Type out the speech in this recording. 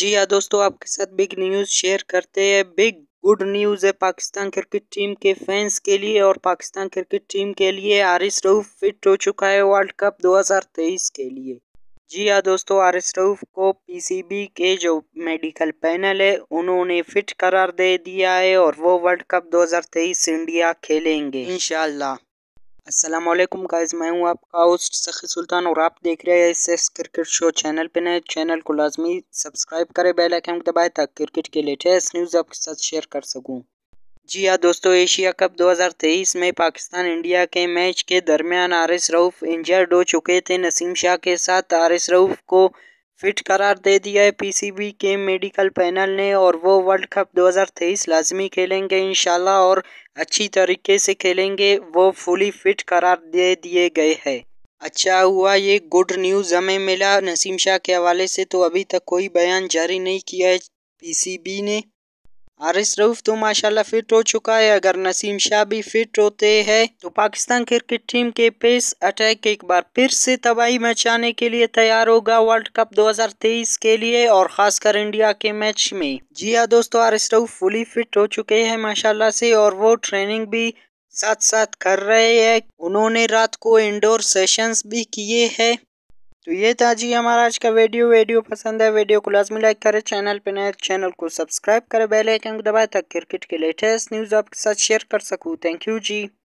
जी हाँ दोस्तों आपके साथ बिग न्यूज़ शेयर करते हैं बिग गुड न्यूज़ है पाकिस्तान क्रिकेट टीम के फैंस के लिए और पाकिस्तान क्रिकेट टीम के लिए आरिस रऊफ फिट हो चुका है वर्ल्ड कप 2023 के लिए जी हाँ दोस्तों आरिस रऊफ को पीसीबी के जो मेडिकल पैनल है उन्होंने फिट करार दे दिया है और वो वर्ल्ड कप दो इंडिया खेलेंगे इनशाला असलम गाइज मैं हूं आपका होस्ट सखी सुल्तान और आप देख रहे हैं S S cricket show channel पे नए चैनल को लाजमी सब्सक्राइब करें बेल आइकन दबाएं ताकि क्रिकेट के लेटेस्ट न्यूज़ आपके साथ शेयर कर सकूं जी हाँ दोस्तों एशिया कप 2023 में पाकिस्तान इंडिया के मैच के दरमियान आर एस रऊफ़ इंजर्ड हो चुके थे नसीम शाह के साथ आर एस रऊफ़ को फिट करार दे दिया है पीसीबी के मेडिकल पैनल ने और वो वर्ल्ड कप 2023 लाजमी खेलेंगे इन और अच्छी तरीके से खेलेंगे वो फुली फिट करार दे दिए गए हैं अच्छा हुआ ये गुड न्यूज़ हमें मिला नसीम शाह के हवाले से तो अभी तक कोई बयान जारी नहीं किया है पीसीबी ने आरिस रऊफ तो माशाल्लाह फिट हो तो चुका है अगर नसीम शाह भी फिट होते हैं तो पाकिस्तान क्रिकेट टीम के पेस अटैक एक बार फिर से तबाही मचाने के लिए तैयार होगा वर्ल्ड कप 2023 के लिए और खासकर इंडिया के मैच में जी हाँ दोस्तों आरिस रऊफ फुली फिट हो चुके हैं माशाल्लाह से और वो ट्रेनिंग भी साथ साथ कर रहे हैं उन्होंने रात को इंडोर सेशंस भी किए हैं तो ये था जी हमारा आज का वीडियो वीडियो पसंद है वीडियो को लाजमी लाइक करें चैनल पर नए तो चैनल को सब्सक्राइब करें बेल आइकन को दबाएं तक क्रिकेट के लेटेस्ट न्यूज़ आपके साथ शेयर कर सकूँ थैंक यू जी